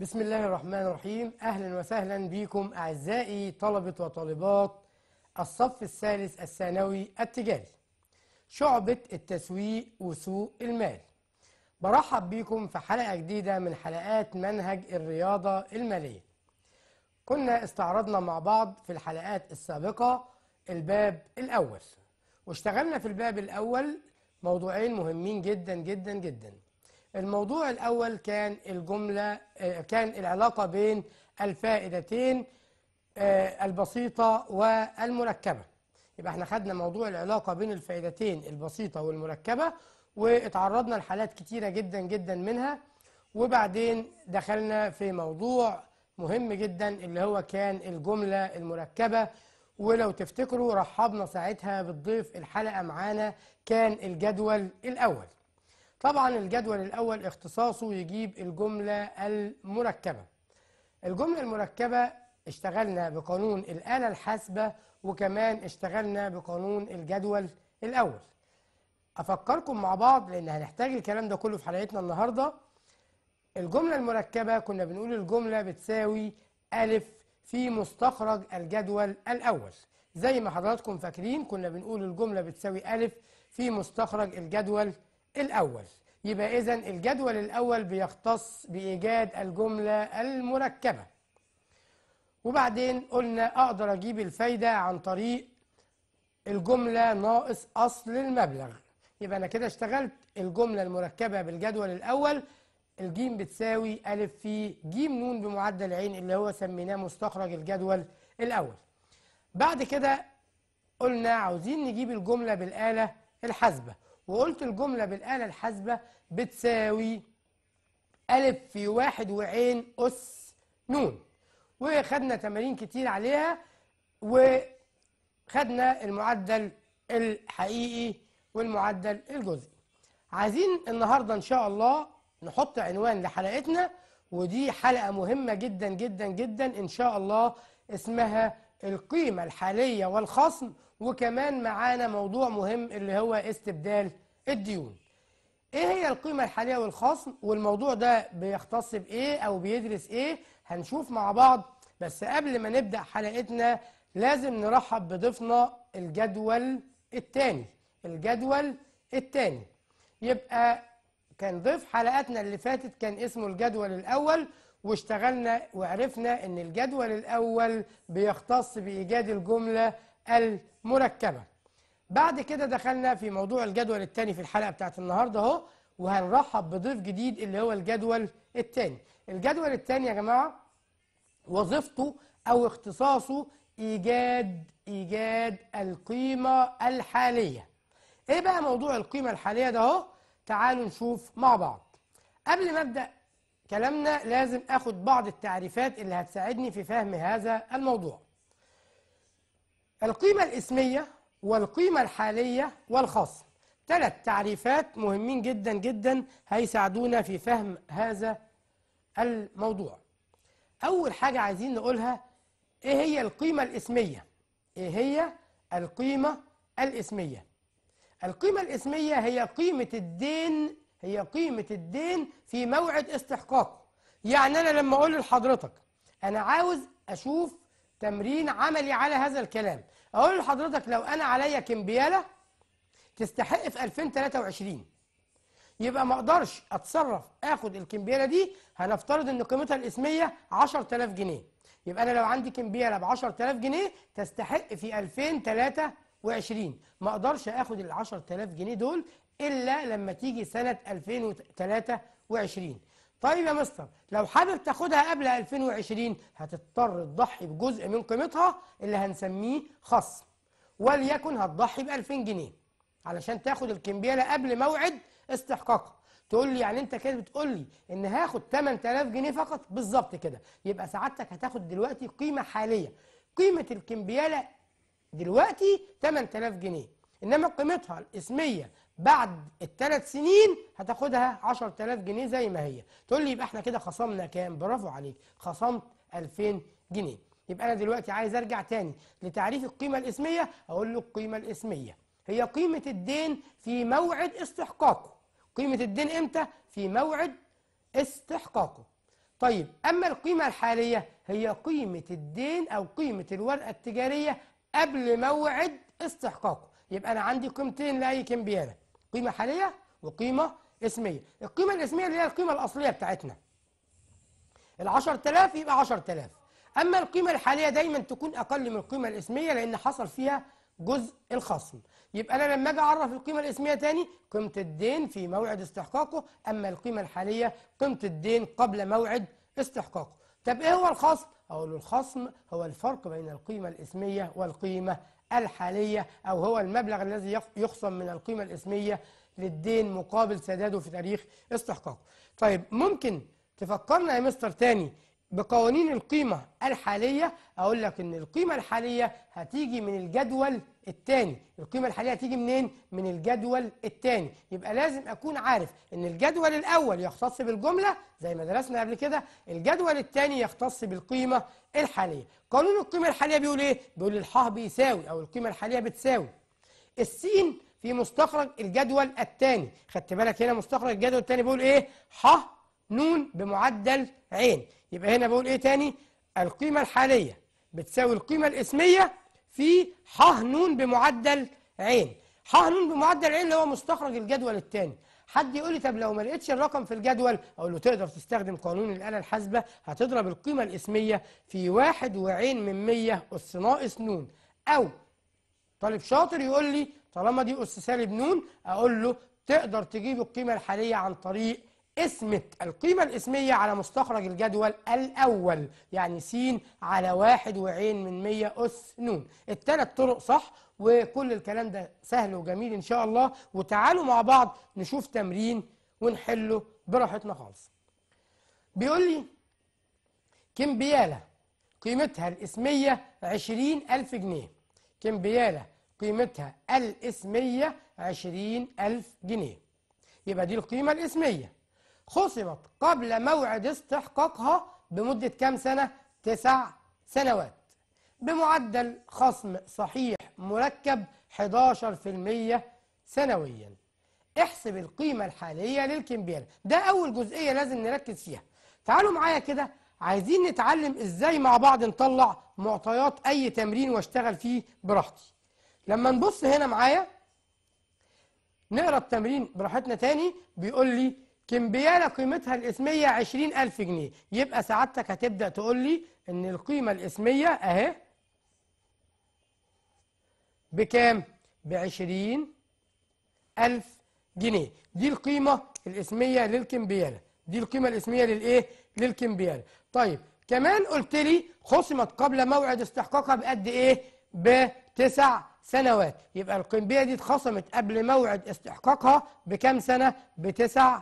بسم الله الرحمن الرحيم أهلا وسهلا بكم أعزائي طلبة وطالبات الصف الثالث الثانوي التجاري شعبة التسويق وسوق المال برحب بكم في حلقة جديدة من حلقات منهج الرياضة المالية كنا استعرضنا مع بعض في الحلقات السابقة الباب الأول واشتغلنا في الباب الأول موضوعين مهمين جدا جدا جدا الموضوع الأول كان الجملة آه، كان العلاقة بين الفائدتين آه، البسيطة والمركبة يبقى احنا خدنا موضوع العلاقة بين الفائدتين البسيطة والمركبة واتعرضنا لحالات كتيرة جدا جدا منها وبعدين دخلنا في موضوع مهم جدا اللي هو كان الجملة المركبة ولو تفتكروا رحبنا ساعتها بالضيف الحلقة معانا كان الجدول الأول طبعا الجدول الأول اختصاصه يجيب الجملة المركبة الجملة المركبة اشتغلنا بقانون الآلة الحاسبة وكمان اشتغلنا بقانون الجدول الأول أفكركم مع بعض لأن هنحتاج الكلام ده كله في حلقتنا النهاردة الجملة المركبة كنا بنقول الجملة بتساوي ألف في مستخرج الجدول الأول زي ما حضراتكم فاكرين كنا بنقول الجملة بتساوي ألف في مستخرج الجدول الأول الأول يبقى إذا الجدول الأول بيختص بإيجاد الجملة المركبة وبعدين قلنا أقدر أجيب الفايدة عن طريق الجملة ناقص أصل المبلغ يبقى أنا كده اشتغلت الجملة المركبة بالجدول الأول الجيم بتساوي ألف في جيم نون بمعدل عين اللي هو سميناه مستخرج الجدول الأول بعد كده قلنا عاوزين نجيب الجملة بالآلة الحاسبة وقلت الجملة بالآلة الحاسبة بتساوي ألف في واحد وعين أس نون وخدنا تمارين كتير عليها وخدنا المعدل الحقيقي والمعدل الجزئي عايزين النهاردة إن شاء الله نحط عنوان لحلقتنا ودي حلقة مهمة جدا جدا جدا إن شاء الله اسمها القيمة الحالية والخصم وكمان معانا موضوع مهم اللي هو استبدال الديون ايه هي القيمة الحالية والخصم والموضوع ده بيختص بايه او بيدرس ايه هنشوف مع بعض بس قبل ما نبدأ حلقتنا لازم نرحب بضيفنا الجدول الثاني الجدول الثاني يبقى كان ضيف حلقاتنا اللي فاتت كان اسمه الجدول الأول واشتغلنا وعرفنا ان الجدول الأول بيختص بإيجاد الجملة المركبة بعد كده دخلنا في موضوع الجدول الثاني في الحلقة بتاعت النهاردة اهو وهنرحب بضيف جديد اللي هو الجدول الثاني الجدول الثاني يا جماعة وظيفته أو اختصاصه إيجاد إيجاد القيمة الحالية إيه بقى موضوع القيمة الحالية ده اهو تعالوا نشوف مع بعض قبل ما أبدأ كلامنا لازم أخد بعض التعريفات اللي هتساعدني في فهم هذا الموضوع القيمة الاسمية والقيمة الحالية والخاصة ثلاث تعريفات مهمين جدا جدا هيساعدونا في فهم هذا الموضوع أول حاجة عايزين نقولها إيه هي القيمة الاسمية؟ إيه هي القيمة الاسمية؟ القيمة الاسمية هي قيمة الدين هي قيمة الدين في موعد استحقاقه يعني أنا لما أقول لحضرتك أنا عاوز أشوف تمرين عملي على هذا الكلام اقول لحضرتك لو انا عليا كمبياله تستحق في 2023 يبقى ما اقدرش اتصرف اخد الكمبياله دي هنفترض ان قيمتها الاسميه 10000 جنيه يبقى انا لو عندي كمبياله ب 10000 جنيه تستحق في 2023 ما اقدرش اخد ال 10000 جنيه دول الا لما تيجي سنه 2023 طيب يا مستر لو حابب تاخدها قبل 2020 هتضطر تضحي بجزء من قيمتها اللي هنسميه خصم وليكن هتضحي ب 2000 جنيه علشان تاخد الكمبياله قبل موعد استحقاقها تقول لي يعني انت كده بتقول لي ان هاخد 8000 جنيه فقط بالظبط كده يبقى سعادتك هتاخد دلوقتي قيمه حاليه قيمه الكمبياله دلوقتي 8000 جنيه انما قيمتها الاسميه بعد الثلاث سنين هتاخدها 10000 جنيه زي ما هي تقول لي يبقى احنا كده خصمنا كام برافو عليك خصمت 2000 جنيه يبقى انا دلوقتي عايز ارجع تاني لتعريف القيمه الاسميه اقول له القيمه الاسميه هي قيمه الدين في موعد استحقاقه قيمه الدين امتى في موعد استحقاقه طيب اما القيمه الحاليه هي قيمه الدين او قيمه الورقه التجاريه قبل موعد استحقاقه يبقى انا عندي قيمتين لاي كمبيانه قيمة حالية وقيمة اسمية القيمة الاسمية اللي هي القيمة الأصلية بتاعتنا العشر تلاف يبقى عشر تلاف أما القيمة الحالية دايما تكون أقل من القيمة الاسمية لأن حصل فيها جزء الخصم يبقى أنا لما أجي أعرف القيمة الاسمية تاني قيمة الدين في موعد استحقاقه أما القيمة الحالية قيمة الدين قبل موعد استحقاقه طب إيه هو الخصم؟ أقول الخصم هو الفرق بين القيمة الاسمية والقيمة الحالية أو هو المبلغ الذي يخصم من القيمة الإسمية للدين مقابل سداده في تاريخ استحقاقه طيب ممكن تفكرنا يا مستر تاني بقوانين القيمة الحالية أقول لك إن القيمة الحالية هتيجي من الجدول الثاني القيمة الحالية هتيجي منين؟ من الجدول الثاني يبقى لازم أكون عارف إن الجدول الأول يختص بالجملة زي ما درسنا قبل كده الجدول الثاني يختص بالقيمة الحالية قانون القيمة الحالية بيقول إيه؟ بيقول الحاء بيساوي أو القيمة الحالية بتساوي السين في مستخرج الجدول الثاني خدت بالك هنا مستخرج الجدول الثاني بيقول إيه؟ ح نون بمعدل عين يبقى هنا بقول إيه تاني؟ القيمة الحالية بتساوي القيمة الاسمية في ح ن بمعدل عين ح ن بمعدل عين اللي هو مستخرج الجدول الثاني حد يقول لي طب لو ما لقيتش الرقم في الجدول اقول له تقدر تستخدم قانون الاله الحاسبه هتضرب القيمه الاسميه في واحد وعين من 100 اس ناقص ن او طالب شاطر يقول لي طالما دي اس سالب ن اقول له تقدر تجيب القيمه الحاليه عن طريق اسمة القيمة الاسمية على مستخرج الجدول الأول يعني س على واحد وعين من مية أس ن التلات طرق صح وكل الكلام ده سهل وجميل إن شاء الله وتعالوا مع بعض نشوف تمرين ونحله براحتنا خالص بيقول لي كمبيالة قيمتها الاسمية عشرين ألف جنيه كمبيالة قيمتها الاسمية عشرين ألف جنيه يبقى دي القيمة الاسمية خصمت قبل موعد استحقاقها بمدة كام سنة؟ تسع سنوات بمعدل خصم صحيح مركب 11% سنويا احسب القيمة الحالية للكمبيال ده أول جزئية لازم نركز فيها تعالوا معايا كده عايزين نتعلم إزاي مع بعض نطلع معطيات أي تمرين واشتغل فيه براحتي لما نبص هنا معايا نقرا التمرين براحتنا تاني بيقول لي كمبياله قيمتها الاسميه 20000 جنيه يبقى سعادتك هتبدا تقول لي ان القيمه الاسميه اهي بكام ب 20000 جنيه دي القيمه الاسميه للكمبياله دي القيمه الاسميه للايه للكمبياله طيب كمان قلت لي خصمت قبل موعد استحقاقها بقد ايه بتسع سنوات يبقى القنبله دي اتخصمت قبل موعد استحقاقها بكام سنه بتسع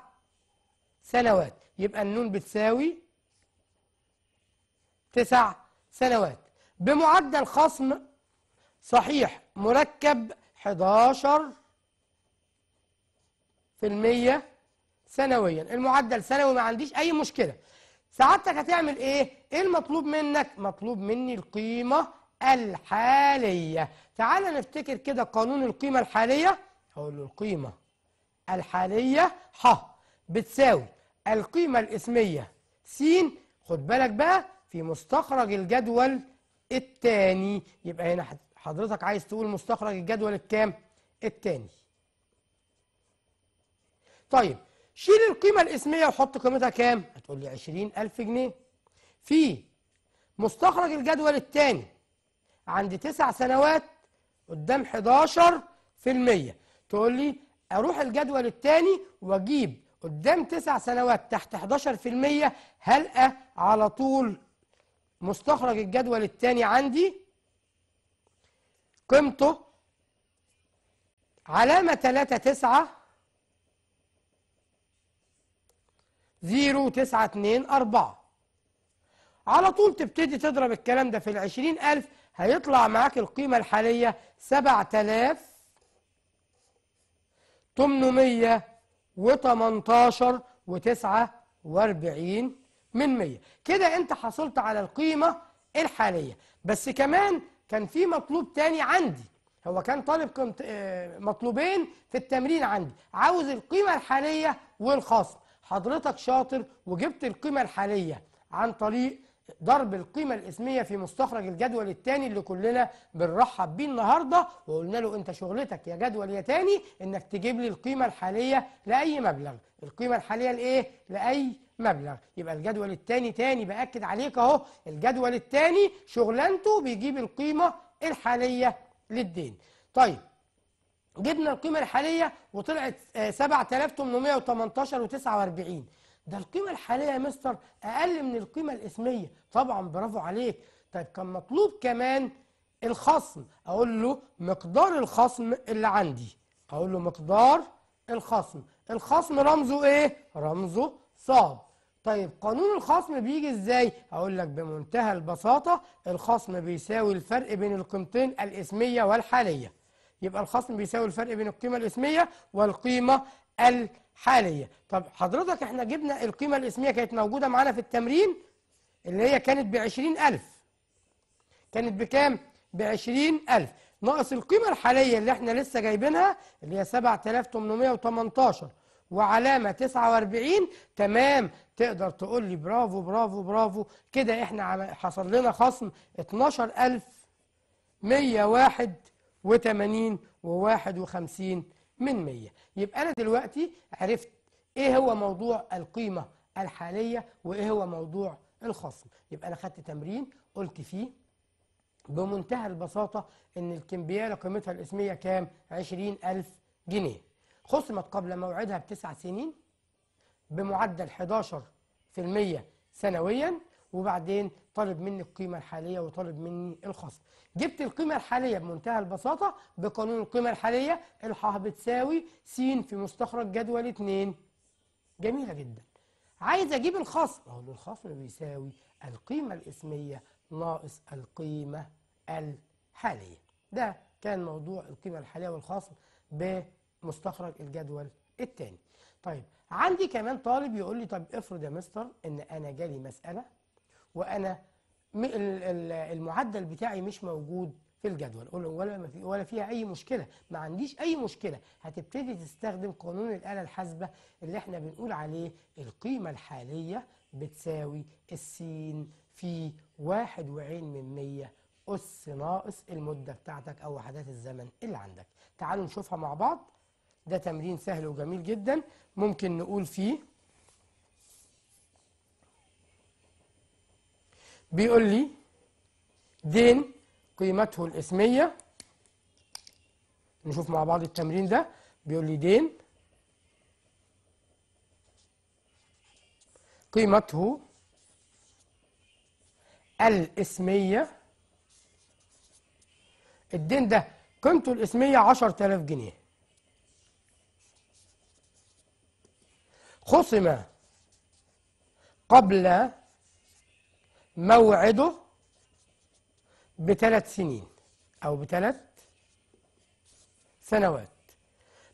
سنوات يبقى النون بتساوي تسع سنوات بمعدل خصم صحيح مركب 11 في المية سنويا المعدل سنوي ما عنديش أي مشكلة سعادتك هتعمل إيه؟ إيه المطلوب منك؟ مطلوب مني القيمة الحالية تعال نفتكر كده قانون القيمة الحالية هقول له القيمة الحالية ح بتساوي القيمة الإسمية س خد بالك بقى في مستخرج الجدول الثاني يبقى هنا حضرتك عايز تقول مستخرج الجدول الكام؟ الثاني. طيب شيل القيمة الإسمية وحط قيمتها كام؟ هتقول لي 20000 جنيه. في مستخرج الجدول الثاني عند تسع سنوات قدام 11% تقول لي أروح الجدول الثاني وأجيب قدام تسع سنوات تحت 11% هلقى على طول مستخرج الجدول الثاني عندي قيمته علامة 3 9 0 9 2 4 على طول تبتدي تضرب الكلام ده في العشرين ألف هيطلع معاك القيمة الحالية سبعة آلاف تمنمية و18 و49 من 100 كده انت حصلت على القيمة الحالية بس كمان كان في مطلوب تاني عندي هو كان طالب آه، مطلوبين في التمرين عندي عاوز القيمة الحالية والخصم حضرتك شاطر وجبت القيمة الحالية عن طريق ضرب القيمة الإسمية في مستخرج الجدول الثاني اللي كلنا بنرحب بيه النهاردة وقلنا له أنت شغلتك يا جدول يا تاني إنك تجيب لي القيمة الحالية لأي مبلغ القيمة الحالية لإيه؟ لأي مبلغ يبقى الجدول الثاني تاني بأكد عليك أهو الجدول الثاني شغلانته بيجيب القيمة الحالية للدين طيب جبنا القيمة الحالية وطلعت 7818 آه، و49 ده القيمة الحالية يا مستر أقل من القيمة الإسمية طبعا برافو عليك طيب كان مطلوب كمان الخصم أقول له مقدار الخصم اللي عندي أقول له مقدار الخصم الخصم رمزه إيه؟ رمزه صاد طيب قانون الخصم بيجي إزاي؟ أقول لك بمنتهى البساطة الخصم بيساوي الفرق بين القيمتين الإسمية والحالية يبقى الخصم بيساوي الفرق بين القيمة الإسمية والقيمة الحالية حالية طب حضرتك احنا جبنا القيمة الاسمية كانت موجودة معانا في التمرين اللي هي كانت ب 20000 كانت بكام؟ ب 20000 ناقص القيمة الحالية اللي احنا لسه جايبينها اللي هي 7818 وعلامة 49 تمام تقدر تقول لي برافو برافو برافو كده احنا حصل لنا خصم 12181 و51 من 100 يبقى أنا دلوقتي عرفت إيه هو موضوع القيمة الحالية وإيه هو موضوع الخصم يبقى أنا خدت تمرين قلت فيه بمنتهى البساطة إن الكمبيالة قيمتها الإسمية كام؟ 20000 جنيه خصمت قبل موعدها بتسع سنين بمعدل 11% سنويا وبعدين طالب مني القيمة الحالية وطالب مني الخصم جبت القيمة الحالية بمنتهى البساطة بقانون القيمة الحالية الحاء بتساوي س في مستخرج جدول 2 جميلة جدا عايز أجيب الخصم أقول له الخصم بيساوي القيمة الإسمية ناقص القيمة الحالية ده كان موضوع القيمة الحالية والخصم بمستخرج الجدول الثاني طيب عندي كمان طالب يقول لي طب افرض يا مستر ان انا جالي مساله وانا المعدل بتاعي مش موجود في الجدول ولا ولا فيها اي مشكله ما عنديش اي مشكله هتبتدي تستخدم قانون الاله الحاسبه اللي احنا بنقول عليه القيمه الحاليه بتساوي السين في واحد وعين من مية أس ناقص المدة بتاعتك أو وحدات الزمن اللي عندك تعالوا نشوفها مع بعض ده تمرين سهل وجميل جدا ممكن نقول فيه بيقول لي دين قيمته الاسمية نشوف مع بعض التمرين ده بيقول لي دين قيمته الاسمية الدين ده قيمته الاسمية 10000 جنيه خصم قبل موعده بثلاث سنين أو بثلاث سنوات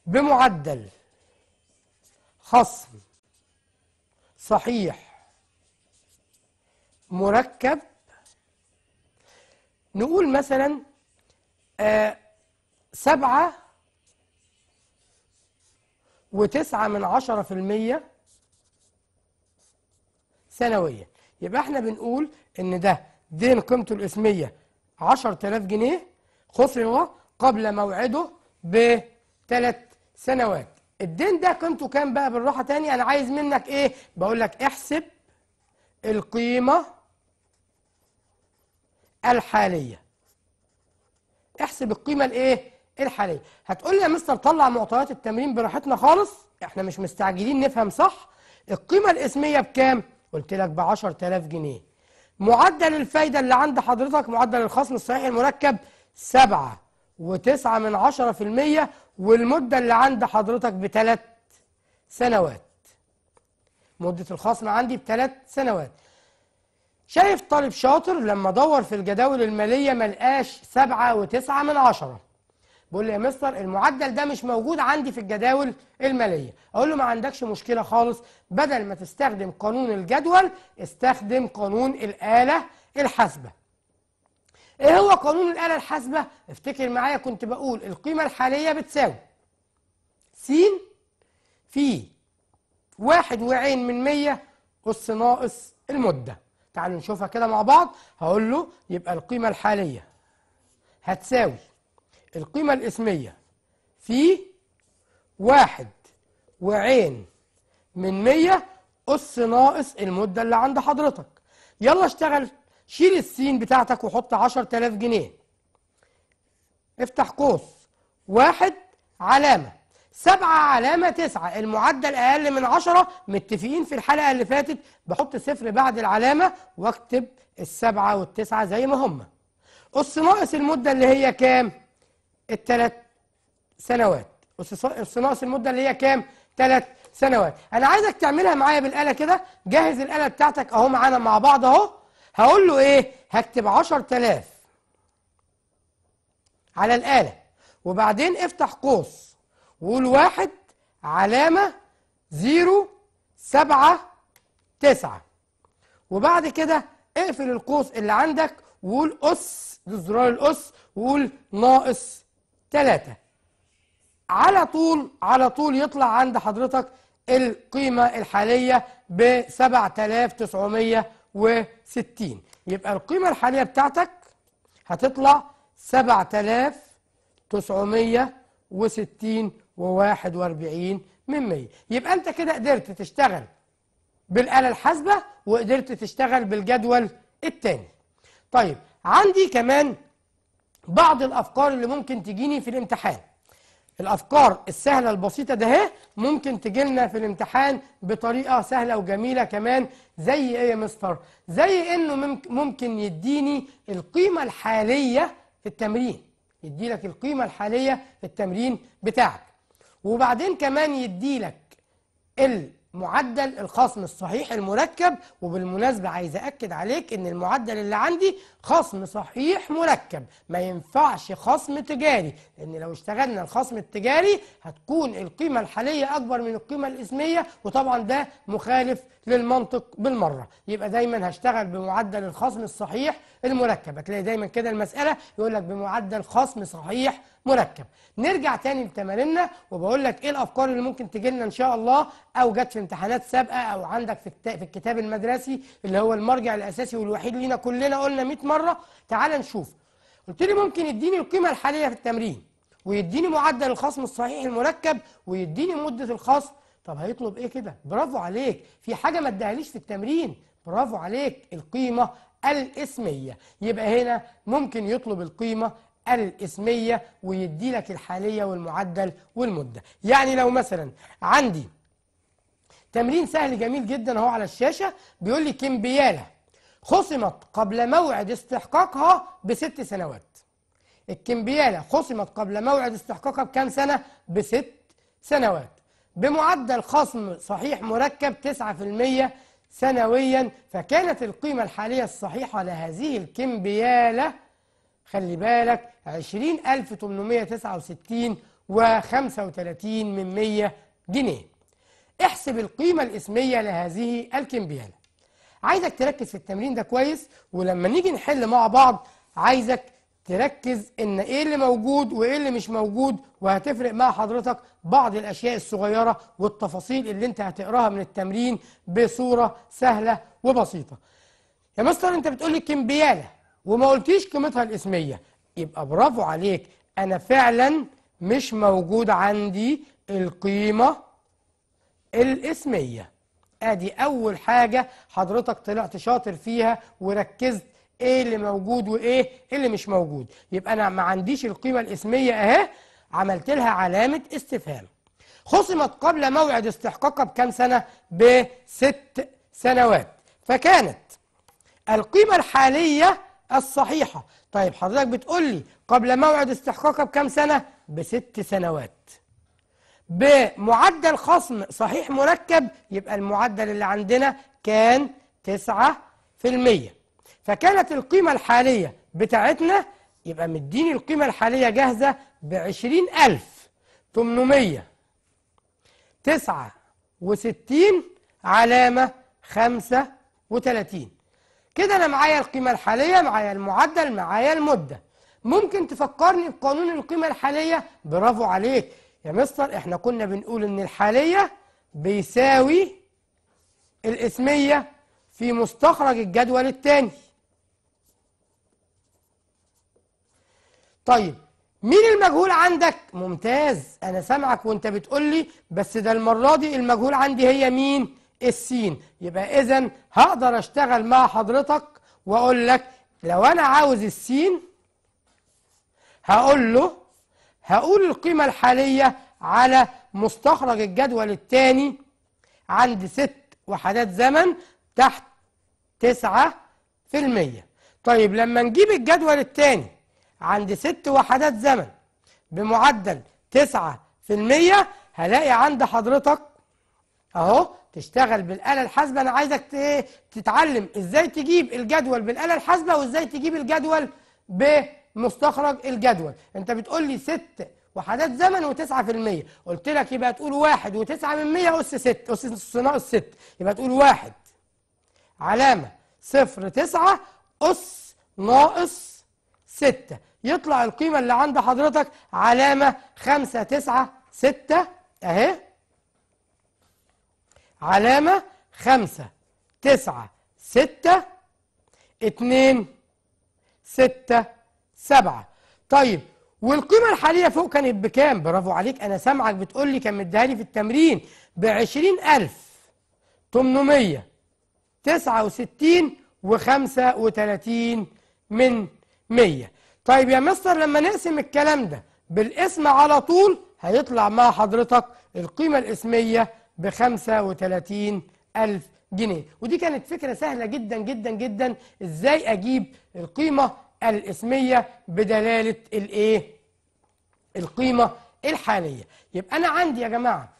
بمعدل خصم صحيح مركب نقول مثلا آه سبعة وتسعة من عشرة في المية سنويا يبقى احنا بنقول ان ده دين قيمته الاسميه 10000 جنيه خصم قبل موعده بثلاث سنوات الدين ده قيمته كام بقى بالراحه تاني انا عايز منك ايه بقول لك احسب القيمه الحاليه احسب القيمه الايه الحاليه هتقول لي يا مستر طلع معطيات التمرين براحتنا خالص احنا مش مستعجلين نفهم صح القيمه الاسميه بكام قلت لك ب 10000 جنيه معدل الفايده اللي عند حضرتك معدل الخصم الصحيح المركب 7 و9 من 10% والمده اللي عند حضرتك بثلاث سنوات مده الخصم عندي بثلاث سنوات شايف طالب شاطر لما دور في الجداول الماليه ما لقاش و9 من 10 بقول لي يا مستر المعدل ده مش موجود عندي في الجداول الماليه اقول له ما عندكش مشكله خالص بدل ما تستخدم قانون الجدول استخدم قانون الاله الحاسبه ايه هو قانون الاله الحاسبه افتكر معايا كنت بقول القيمه الحاليه بتساوي س في واحد وعين من مية أس ناقص المدة تعالوا نشوفها كده مع بعض هقول له يبقى القيمة الحالية هتساوي القيمة الإسمية في واحد وعين من مية أس ناقص المدة اللي عند حضرتك يلا اشتغل شيل السين بتاعتك وحط عشر تلاف جنيه افتح قوس واحد علامة سبعة علامة تسعة المعدل أقل من عشرة متفقين في الحلقة اللي فاتت بحط صفر بعد العلامة واكتب السبعة والتسعة زي ما هما أس ناقص المدة اللي هي كام؟ الثلاث سنوات الثلاث المده اللي هي كام ثلاث سنوات انا عايزك تعملها معايا بالاله كده جهز الاله بتاعتك اهو معانا مع بعض اهو هقول له ايه هكتب 10000 على الاله وبعدين افتح قوس وقول واحد علامه زيرو سبعة تسعة وبعد كده اقفل القوس اللي عندك وقول اس ده الاس وقول ناقص ثلاثة على طول على طول يطلع عند حضرتك القيمة الحالية ب 7960 يبقى القيمة الحالية بتاعتك هتطلع 7960 و41 من 100 يبقى أنت كده قدرت تشتغل بالآلة الحاسبة وقدرت تشتغل بالجدول الثاني طيب عندي كمان بعض الأفكار اللي ممكن تجيني في الامتحان الأفكار السهلة البسيطة ده هي ممكن تجيلنا في الامتحان بطريقة سهلة وجميلة كمان زي إيه يا مستر؟ زي إنه ممكن يديني القيمة الحالية في التمرين يديلك القيمة الحالية في التمرين بتاعك وبعدين كمان يديلك ال معدل الخصم الصحيح المركب وبالمناسبة عايز أكد عليك إن المعدل اللي عندي خصم صحيح مركب ما ينفعش خصم تجاري لأن لو اشتغلنا الخصم التجاري هتكون القيمة الحالية أكبر من القيمة الإسمية وطبعا ده مخالف للمنطق بالمرة يبقى دايما هشتغل بمعدل الخصم الصحيح المركب هتلاقي دايما كده المسألة يقول لك بمعدل خصم صحيح مركب نرجع تاني لتماريننا وبقول لك ايه الافكار اللي ممكن تجي لنا ان شاء الله او جت في امتحانات سابقه او عندك في الكتاب المدرسي اللي هو المرجع الاساسي والوحيد لينا كلنا قلنا 100 مره تعال نشوف قلت لي ممكن يديني القيمه الحاليه في التمرين ويديني معدل الخصم الصحيح المركب ويديني مده الخصم طب هيطلب ايه كده برافو عليك في حاجه ما ادهاليش في التمرين برافو عليك القيمه الاسمية يبقى هنا ممكن يطلب القيمة الاسمية ويدي لك الحالية والمعدل والمدة يعني لو مثلا عندي تمرين سهل جميل جدا اهو على الشاشة بيقول لي كمبيالة خصمت قبل موعد استحقاقها بست سنوات الكمبيالة خصمت قبل موعد استحقاقها بكام سنة؟ بست سنوات بمعدل خصم صحيح مركب 9% سنويا فكانت القيمة الحالية الصحيحة لهذه الكمبيالة خلي بالك 20869 و35 من 100 جنيه احسب القيمة الاسمية لهذه الكمبيالة عايزك تركز في التمرين ده كويس ولما نيجي نحل مع بعض عايزك تركز ان ايه اللي موجود وايه اللي مش موجود وهتفرق مع حضرتك بعض الاشياء الصغيره والتفاصيل اللي انت هتقراها من التمرين بصوره سهله وبسيطه يا مستر انت بتقولي كمبياله وما قلتيش قيمتها الاسميه يبقى برافو عليك انا فعلا مش موجود عندي القيمه الاسميه ادي اول حاجه حضرتك طلعت شاطر فيها وركزت ايه اللي موجود وايه اللي مش موجود يبقى انا ما عنديش القيمه الاسميه اهي عملت لها علامه استفهام خصمت قبل موعد استحقاقها بكام سنه بست سنوات فكانت القيمه الحاليه الصحيحه طيب حضرتك بتقول لي قبل موعد استحقاقها بكام سنه بست سنوات بمعدل خصم صحيح مركب يبقى المعدل اللي عندنا كان 9% فكانت القيمة الحالية بتاعتنا يبقى مديني القيمة الحالية جاهزة بعشرين ألف تمنمية تسعة وستين علامة خمسة وتلاتين كده أنا معايا القيمة الحالية معايا المعدل معايا المدة ممكن تفكرني بقانون القيمة الحالية برافو عليك يا مستر احنا كنا بنقول ان الحالية بيساوي الاسمية في مستخرج الجدول الثاني طيب مين المجهول عندك ممتاز انا سامعك وانت بتقول لي بس ده المره دي المجهول عندي هي مين السين يبقى اذا هقدر اشتغل مع حضرتك واقول لك لو انا عاوز السين هقول له هقول القيمه الحاليه على مستخرج الجدول الثاني عند ست وحدات زمن تحت تسعة في المية طيب لما نجيب الجدول الثاني عند ست وحدات زمن بمعدل 9% هلاقي عند حضرتك اهو تشتغل بالآلة الحاسبة أنا عايزك إيه، تتعلم إزاي تجيب الجدول بالآلة الحاسبة وإزاي تجيب الجدول بمستخرج الجدول أنت بتقول لي ست وحدات زمن وتسعة في المية قلت لك يبقى تقول واحد وتسعة من مية أس ست أس الصناعة الست يبقى تقول واحد علامة صفر تسعة أس ناقص ستة يطلع القيمة اللي عند حضرتك علامة خمسة تسعة ستة أهي علامة خمسة تسعة ستة اتنين ستة سبعة طيب والقيمة الحالية فوق كانت بكام؟ برافو عليك أنا سامعك بتقول لي كان مديها لي في التمرين بعشرين ألف تمنمية تسعة وستين وخمسة وتلاتين من 100 طيب يا مستر لما نقسم الكلام ده بالاسم على طول هيطلع مع حضرتك القيمة الاسمية ب 35000 جنيه ودي كانت فكرة سهلة جدا جدا جدا ازاي اجيب القيمة الاسمية بدلالة الايه القيمة الحالية يبقى انا عندي يا جماعة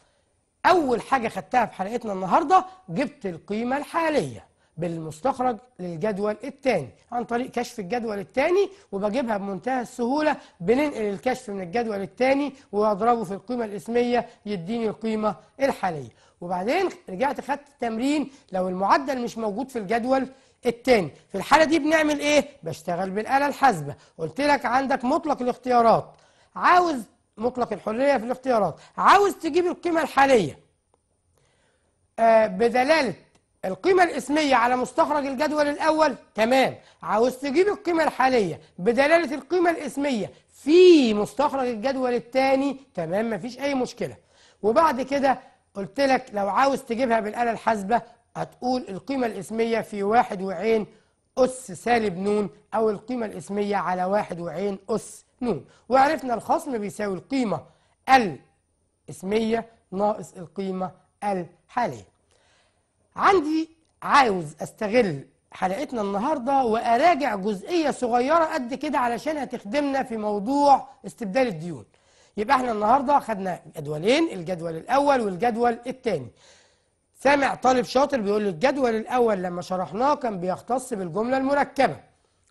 اول حاجة خدتها في حلقتنا النهاردة جبت القيمة الحالية بالمستخرج للجدول الثاني عن طريق كشف الجدول الثاني وبجيبها بمنتهى السهولة بننقل الكشف من الجدول الثاني وأضربه في القيمة الإسمية يديني القيمة الحالية وبعدين رجعت خدت التمرين لو المعدل مش موجود في الجدول الثاني في الحالة دي بنعمل ايه؟ بشتغل بالآلة الحاسبة قلت لك عندك مطلق الاختيارات عاوز مطلق الحرية في الاختيارات عاوز تجيب القيمة الحالية آه بدلالة القيمة الاسمية على مستخرج الجدول الأول تمام عاوز تجيب القيمة الحالية بدلالة القيمة الاسمية في مستخرج الجدول الثاني تمام مفيش أي مشكلة وبعد كده قلت لك لو عاوز تجيبها بالآلة الحاسبة هتقول القيمة الاسمية في واحد وعين أس سالب نون أو القيمة الاسمية على واحد وعين أس نون وعرفنا الخصم بيساوي القيمة الاسمية ناقص القيمة الحالية عندي عاوز استغل حلقتنا النهارده واراجع جزئيه صغيره قد كده علشان هتخدمنا في موضوع استبدال الديون يبقى احنا النهارده خدنا جدولين الجدول الاول والجدول الثاني سامع طالب شاطر بيقول لي الجدول الاول لما شرحناه كان بيختص بالجمله المركبه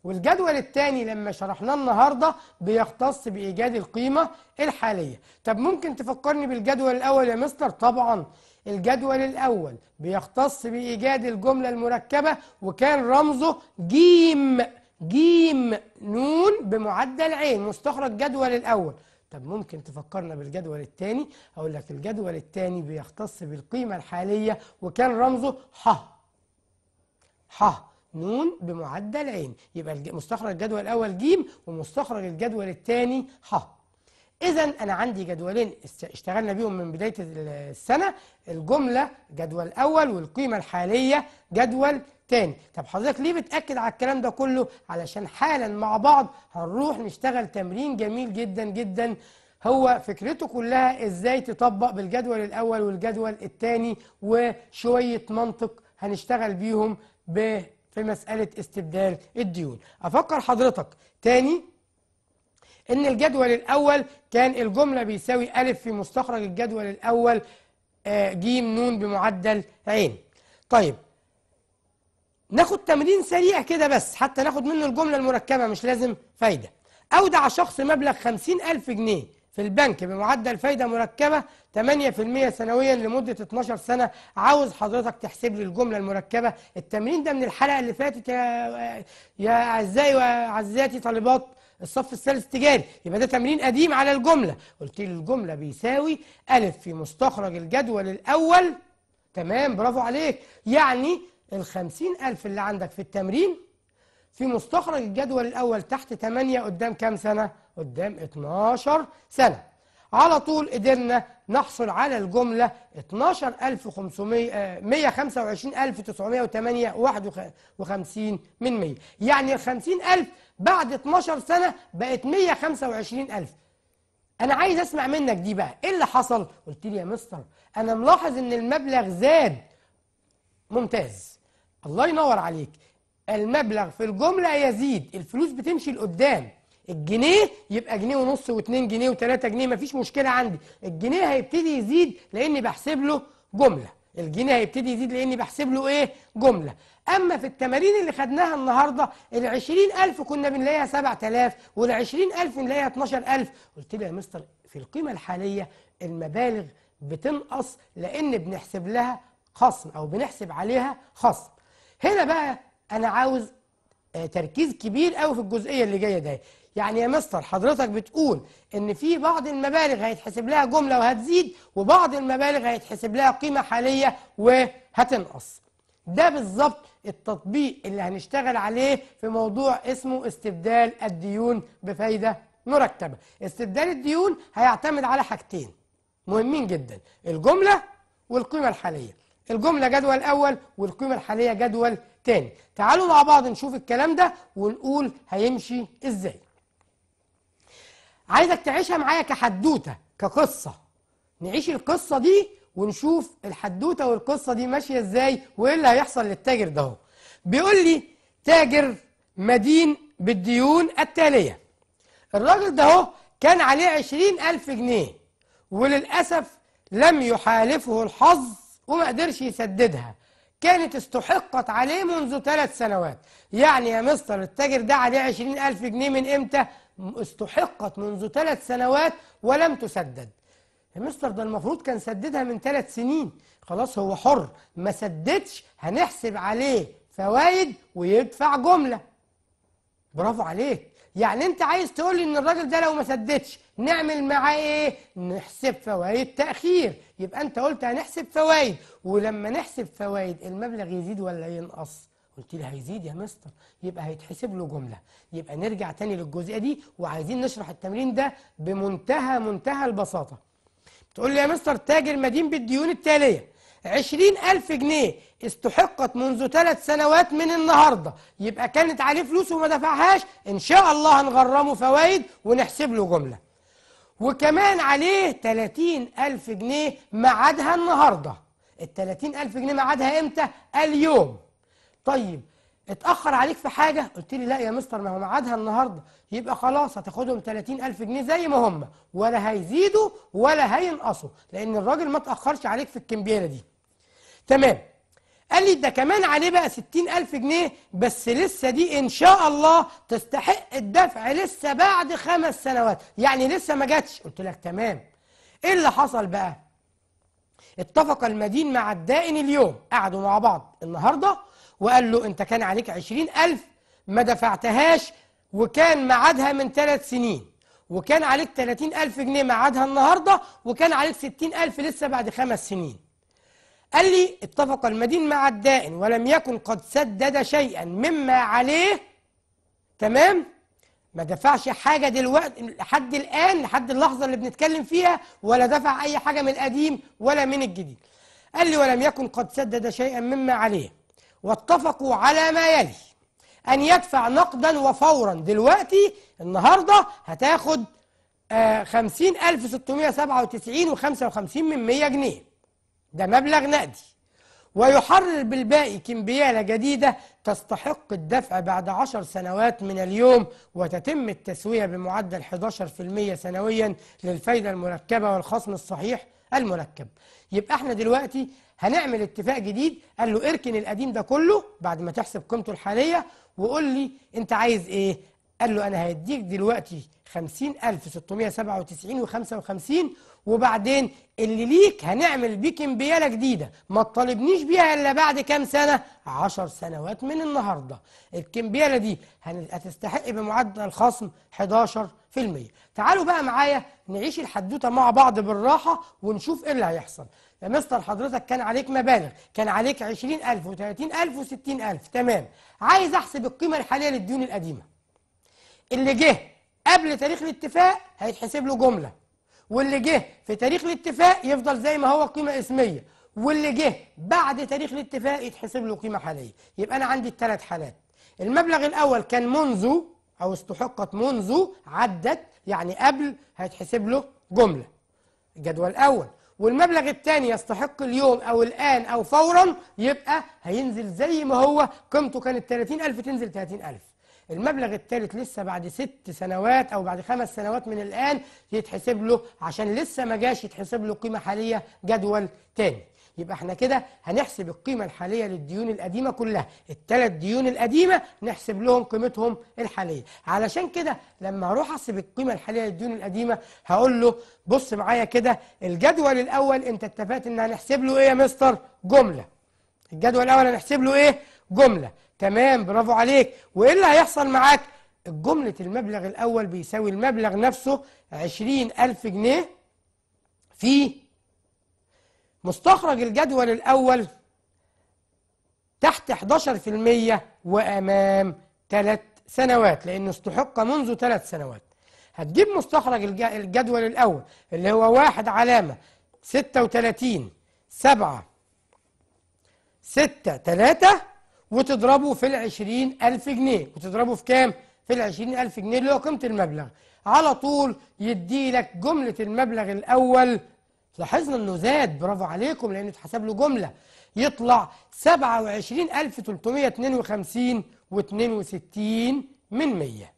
والجدول الثاني لما شرحناه النهارده بيختص بايجاد القيمه الحاليه طب ممكن تفكرني بالجدول الاول يا مستر طبعا الجدول الأول بيختص بإيجاد الجملة المركبة وكان رمزه جيم جيم نون بمعدل عين مستخرج جدول الأول طب ممكن تفكرنا بالجدول الثاني أقول لك الجدول الثاني بيختص بالقيمة الحالية وكان رمزه ح ح نون بمعدل عين يبقى مستخرج الجدول الأول جيم ومستخرج الجدول الثاني ح إذا أنا عندي جدولين اشتغلنا بيهم من بداية السنة الجملة جدول أول والقيمة الحالية جدول تاني طب حضرتك ليه بتأكد على الكلام ده كله علشان حالا مع بعض هنروح نشتغل تمرين جميل جدا جدا هو فكرته كلها ازاي تطبق بالجدول الاول والجدول الثاني وشويه منطق هنشتغل بيهم في مساله استبدال الديون افكر حضرتك تاني ان الجدول الاول كان الجمله بيساوي الف في مستخرج الجدول الاول آه، ج ن بمعدل عين طيب ناخد تمرين سريع كده بس حتى ناخد منه الجمله المركبه مش لازم فايده اودع شخص مبلغ 50000 جنيه في البنك بمعدل فايده مركبه 8% سنويا لمده 12 سنه عاوز حضرتك تحسب لي الجمله المركبه التمرين ده من الحلقه اللي فاتت يا آه، يا اعزائي واعزائي طالبات الصف الثالث تجاري يبقى ده تمرين قديم على الجملة قلت لي الجملة بيساوي ألف في مستخرج الجدول الأول تمام برافو عليك يعني الخمسين ألف اللي عندك في التمرين في مستخرج الجدول الأول تحت 8 قدام كام سنة؟ قدام 12 سنة على طول قدرنا نحصل على الجملة 12,525,958 من 100 يعني ال 50,000 بعد 12 سنة بقت 125,000 أنا عايز أسمع منك دي بقى إيه اللي حصل؟ قلت لي يا مستر أنا ملاحظ إن المبلغ زاد ممتاز الله ينور عليك المبلغ في الجملة يزيد الفلوس بتمشي لقدام الجنيه يبقى جنيه ونص و2 جنيه و3 جنيه مفيش مشكله عندي الجنيه هيبتدي يزيد لاني بحسب له جمله الجنيه هيبتدي يزيد لاني بحسب له ايه جمله اما في التمارين اللي خدناها النهارده ال20000 كنا بنلاقيها 7000 وال20000 نلاقيها 12000 قلت له يا مستر في القيمه الحاليه المبالغ بتنقص لان بنحسب لها خصم او بنحسب عليها خصم هنا بقى انا عاوز آه، تركيز كبير قوي في الجزئيه اللي جايه ده يعني يا مستر حضرتك بتقول ان في بعض المبالغ هيتحسب لها جمله وهتزيد وبعض المبالغ هيتحسب لها قيمه حاليه وهتنقص ده بالظبط التطبيق اللي هنشتغل عليه في موضوع اسمه استبدال الديون بفايده مركبه استبدال الديون هيعتمد على حاجتين مهمين جدا الجمله والقيمه الحاليه الجمله جدول اول والقيمه الحاليه جدول تاني تعالوا مع بعض نشوف الكلام ده ونقول هيمشي ازاي عايزك تعيشها معايا كحدوته كقصه نعيش القصه دي ونشوف الحدوته والقصه دي ماشيه ازاي وايه اللي هيحصل للتاجر ده بيقول لي تاجر مدين بالديون التاليه الراجل ده هو كان عليه عشرين ألف جنيه وللأسف لم يحالفه الحظ وما قدرش يسددها كانت استحقت عليه منذ ثلاث سنوات يعني يا مستر التاجر ده عليه عشرين ألف جنيه من إمتى؟ استحقت منذ ثلاث سنوات ولم تسدد مستر ده المفروض كان سددها من ثلاث سنين خلاص هو حر ما سددش هنحسب عليه فوائد ويدفع جمله برافو عليك يعني انت عايز تقول لي ان الراجل ده لو ما سددش نعمل معاه ايه نحسب فوائد تاخير يبقى انت قلت هنحسب فوائد ولما نحسب فوائد المبلغ يزيد ولا ينقص قلت لي هيزيد يا مستر يبقى هيتحسب له جمله يبقى نرجع تاني للجزئيه دي وعايزين نشرح التمرين ده بمنتهى منتهى البساطه بتقول لي يا مستر تاجر مدين بالديون التاليه عشرين ألف جنيه استحقت منذ ثلاث سنوات من النهاردة يبقى كانت عليه فلوس وما دفعهاش إن شاء الله هنغرمه فوائد ونحسب له جملة وكمان عليه تلاتين ألف جنيه معادها النهاردة التلاتين ألف جنيه معادها إمتى؟ اليوم طيب اتأخر عليك في حاجة قلت لي لا يا مستر ما هو ميعادها النهاردة يبقى خلاص هتاخدهم 30000 جنيه زي ما هم ولا هيزيدوا ولا هينقصوا لأن الراجل ما اتأخرش عليك في الكمبيالة دي تمام قال لي ده كمان عليه بقى 60000 جنيه بس لسه دي إن شاء الله تستحق الدفع لسه بعد خمس سنوات يعني لسه ما جاتش قلت لك تمام إيه اللي حصل بقى؟ اتفق المدين مع الدائن اليوم قعدوا مع بعض النهارده وقال له أنت كان عليك عشرين ألف ما دفعتهاش وكان معادها من ثلاث سنين وكان عليك ثلاثين ألف جنيه معادها النهاردة وكان عليك ستين ألف لسه بعد خمس سنين قال لي اتفق المدين مع الدائن ولم يكن قد سدد شيئا مما عليه تمام ما دفعش حاجة دلوقتي لحد الآن لحد اللحظة اللي بنتكلم فيها ولا دفع أي حاجة من القديم ولا من الجديد قال لي ولم يكن قد سدد شيئا مما عليه واتفقوا على ما يلي أن يدفع نقدا وفورا دلوقتي النهاردة هتاخد آه، خمسين ألف ستمائة سبعة وتسعين وخمسة وخمسين من مية جنيه ده مبلغ نقدي ويحرر بالباقي كمبيالة جديدة تستحق الدفع بعد عشر سنوات من اليوم وتتم التسوية بمعدل 11% سنويا للفايدة المركبة والخصم الصحيح المركب يبقى احنا دلوقتي هنعمل اتفاق جديد قال له اركن القديم ده كله بعد ما تحسب قيمته الحاليه وقول لي انت عايز ايه قال له انا هيديك دلوقتي وتسعين و55 وبعدين اللي ليك هنعمل بيك امبياله جديده ما تطالبنيش بيها الا بعد كام سنه 10 سنوات من النهارده الكمبياله دي هتستحق بمعدل الخصم 11% تعالوا بقى معايا نعيش الحدوته مع بعض بالراحه ونشوف ايه اللي هيحصل يا مستر حضرتك كان عليك مبالغ كان عليك 20000 و30000 و60000 تمام عايز احسب القيمه الحاليه للديون القديمه اللي جه قبل تاريخ الاتفاق هيتحسب له جمله واللي جه في تاريخ الاتفاق يفضل زي ما هو قيمه اسميه واللي جه بعد تاريخ الاتفاق يتحسب له قيمه حاليه يبقى انا عندي الثلاث حالات المبلغ الاول كان منذ او استحقت منذ عدت يعني قبل هيتحسب له جمله الجدول الاول والمبلغ الثاني يستحق اليوم او الان او فورا يبقى هينزل زي ما هو قيمته كانت 30000 تنزل 30000 المبلغ الثالث لسه بعد ست سنوات او بعد خمس سنوات من الان يتحسب له عشان لسه ما جاش يتحسب له قيمه حاليه جدول تاني يبقى احنا كده هنحسب القيمة الحالية للديون القديمة كلها الثلاث ديون القديمة نحسب لهم قيمتهم الحالية علشان كده لما هروح احسب القيمة الحالية للديون القديمة هقول له بص معايا كده الجدول الأول أنت اتفقت إن هنحسب له إيه يا مستر جملة الجدول الأول هنحسب له إيه جملة تمام برافو عليك وإيه اللي هيحصل معاك الجملة المبلغ الأول بيساوي المبلغ نفسه عشرين ألف جنيه في مستخرج الجدول الأول تحت 11% وأمام ثلاث سنوات لأنه استحق منذ ثلاث سنوات هتجيب مستخرج الجدول الأول اللي هو واحد علامة 36 7 6 3 وتضربه في ال 20,000 جنيه وتضربه في كام؟ في ال 20,000 جنيه اللي هو قيمة المبلغ على طول يدي لك جملة المبلغ الأول لاحظنا انه زاد برافو عليكم لانه اتحسب له جمله يطلع 27352 و62 من 100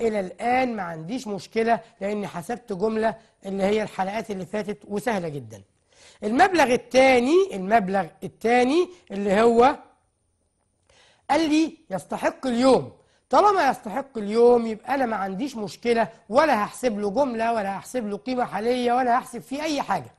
الى الان ما عنديش مشكله لاني حسبت جمله اللي هي الحلقات اللي فاتت وسهله جدا المبلغ الثاني المبلغ الثاني اللي هو قال لي يستحق اليوم طالما يستحق اليوم يبقى انا ما عنديش مشكله ولا هحسب له جمله ولا هحسب له قيمه حاليه ولا هحسب فيه اي حاجه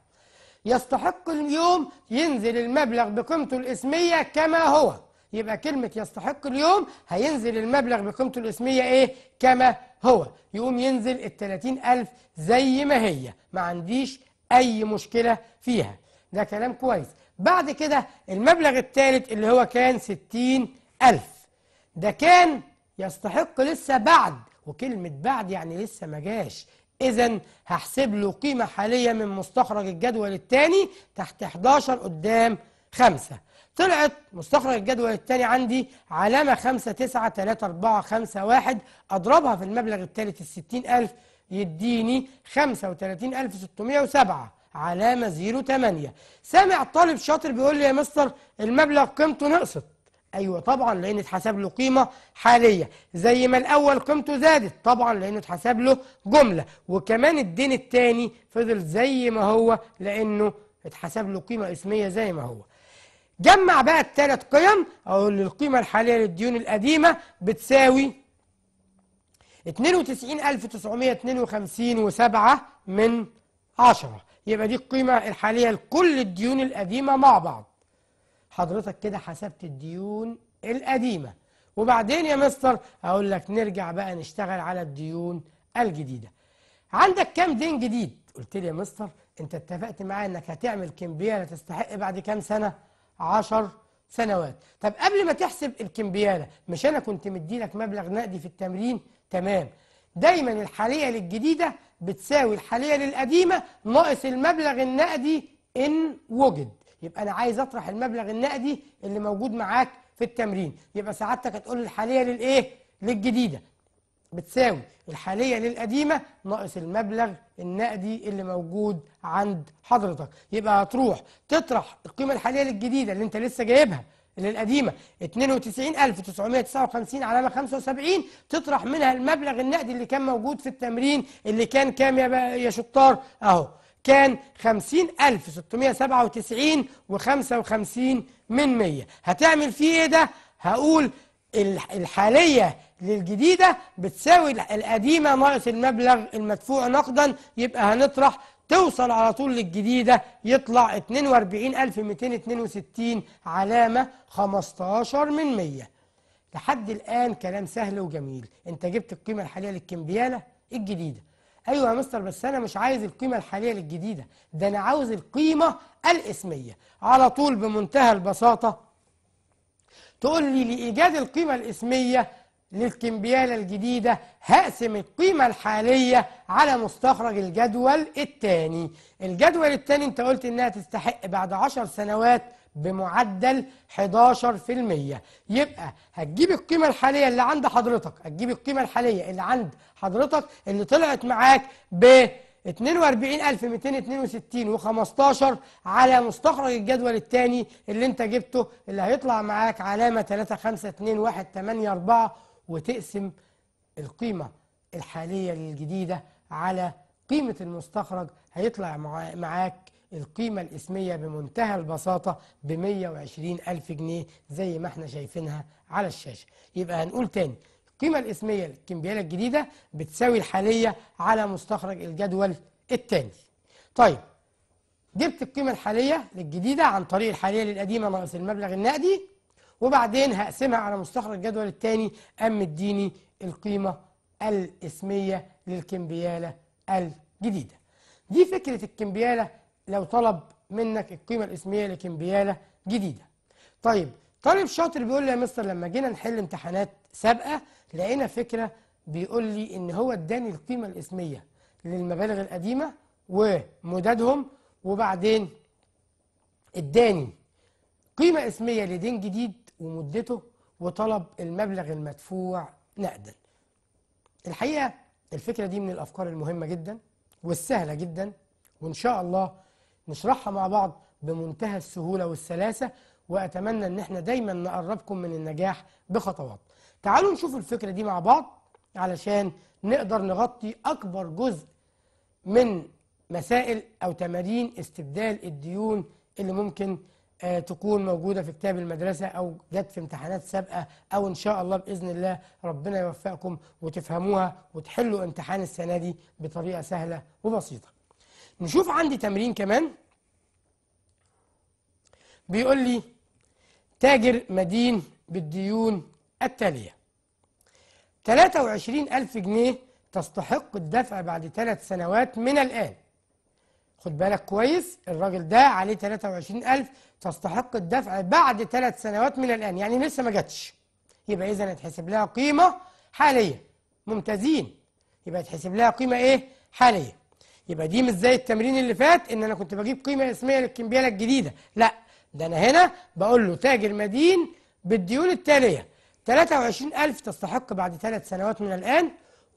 يستحق اليوم ينزل المبلغ بقيمته الاسميه كما هو يبقى كلمه يستحق اليوم هينزل المبلغ بقيمته الاسميه ايه كما هو يقوم ينزل ال 30000 زي ما هي ما عنديش اي مشكله فيها ده كلام كويس بعد كده المبلغ الثالث اللي هو كان 60000 ده كان يستحق لسه بعد وكلمة بعد يعني لسه ما جاش إذا هحسب له قيمة حالية من مستخرج الجدول الثاني تحت 11 قدام 5 طلعت مستخرج الجدول الثاني عندي علامة 5 9 3 4 5 1 أضربها في المبلغ الثالث ال 60000 يديني 35607 علامة 08 سامع طالب شاطر بيقول لي يا مستر المبلغ قيمته نقصت ايوه طبعا لان اتحسب له قيمه حاليه زي ما الاول قيمته زادت طبعا لانه اتحسب له جمله وكمان الدين الثاني فضل زي ما هو لانه اتحسب له قيمه اسميه زي ما هو جمع بقى الثلاث قيم اقول القيمه الحاليه للديون القديمه بتساوي 92952 و7 من 10 يبقى دي القيمه الحاليه لكل الديون القديمه مع بعض حضرتك كده حسبت الديون القديمة وبعدين يا مستر أقول لك نرجع بقى نشتغل على الديون الجديدة عندك كام دين جديد قلت لي يا مستر انت اتفقت معايا انك هتعمل كمبيالة تستحق بعد كام سنة عشر سنوات طب قبل ما تحسب الكمبيالة مش انا كنت مديلك مبلغ نقدي في التمرين تمام دايما الحالية للجديدة بتساوي الحالية للقديمة ناقص المبلغ النقدي إن وجد يبقى انا عايز اطرح المبلغ النقدي اللي موجود معاك في التمرين يبقى سعادتك هتقول الحاليه للايه للجديده بتساوي الحاليه للقديمه ناقص المبلغ النقدي اللي موجود عند حضرتك يبقى هتروح تطرح القيمه الحاليه للجديده اللي انت لسه جايبها للقديمه 92959 علامه 75 تطرح منها المبلغ النقدي اللي كان موجود في التمرين اللي كان كام يا يا شطار اهو كان 50697 و55 من 100 هتعمل فيه ايه ده؟ هقول الحالية للجديدة بتساوي القديمة ناقص المبلغ المدفوع نقدا يبقى هنطرح توصل على طول للجديدة يطلع 42262 علامة 15 من 100 لحد الآن كلام سهل وجميل انت جبت القيمة الحالية للكمبيالة الجديدة ايوه يا مستر بس انا مش عايز القيمه الحاليه للجديده ده انا عاوز القيمه الاسميه على طول بمنتهى البساطه تقول لي لايجاد القيمه الاسميه للكمبياله الجديده هقسم القيمه الحاليه على مستخرج الجدول الثاني الجدول الثاني انت قلت انها تستحق بعد عشر سنوات بمعدل 11% يبقى هتجيب القيمة الحالية اللي عند حضرتك هتجيب القيمة الحالية اللي عند حضرتك اللي طلعت معاك ب 42262 و15 على مستخرج الجدول الثاني اللي انت جبته اللي هيطلع معاك علامة 352184 وتقسم القيمة الحالية الجديدة على قيمة المستخرج هيطلع معاك القيمة الإسمية بمنتهى البساطة ب 120 ألف جنيه زي ما احنا شايفينها على الشاشة يبقى هنقول تاني القيمة الإسمية للكمبيالة الجديدة بتساوي الحالية على مستخرج الجدول التاني طيب جبت القيمة الحالية للجديدة عن طريق الحالية للقديمة ناقص المبلغ النقدي وبعدين هقسمها على مستخرج الجدول التاني أم مديني القيمة الإسمية للكمبيالة الجديدة دي فكرة الكمبيالة لو طلب منك القيمة الاسمية لكمبيالة جديدة طيب طالب شاطر بيقول لي يا مستر لما جينا نحل امتحانات سابقة لقينا فكرة بيقول لي ان هو اداني القيمة الاسمية للمبالغ القديمة ومدادهم وبعدين اداني قيمة اسمية لدين جديد ومدته وطلب المبلغ المدفوع نقدا الحقيقة الفكرة دي من الأفكار المهمة جدا والسهلة جدا وإن شاء الله نشرحها مع بعض بمنتهى السهولة والسلاسة وأتمنى أن احنا دايما نقربكم من النجاح بخطوات تعالوا نشوف الفكرة دي مع بعض علشان نقدر نغطي أكبر جزء من مسائل أو تمارين استبدال الديون اللي ممكن آه، تكون موجودة في كتاب المدرسة أو جت في امتحانات سابقة أو إن شاء الله بإذن الله ربنا يوفقكم وتفهموها وتحلوا امتحان السنة دي بطريقة سهلة وبسيطة نشوف عندي تمرين كمان بيقول لي تاجر مدين بالديون التالية 23 ألف جنيه تستحق الدفع بعد ثلاث سنوات من الآن خد بالك كويس الراجل ده عليه 23 ألف تستحق الدفع بعد ثلاث سنوات من الآن يعني لسه ما جاتش يبقى إذا هتحسب لها قيمة حالية ممتازين يبقى تحسب لها قيمة إيه؟ حالية يبقى دي مش زي التمرين اللي فات ان انا كنت بجيب قيمه اسميه للكمبياله الجديده لا ده انا هنا بقول له تاجر مدين بالديون التاليه 23000 تستحق بعد ثلاث سنوات من الان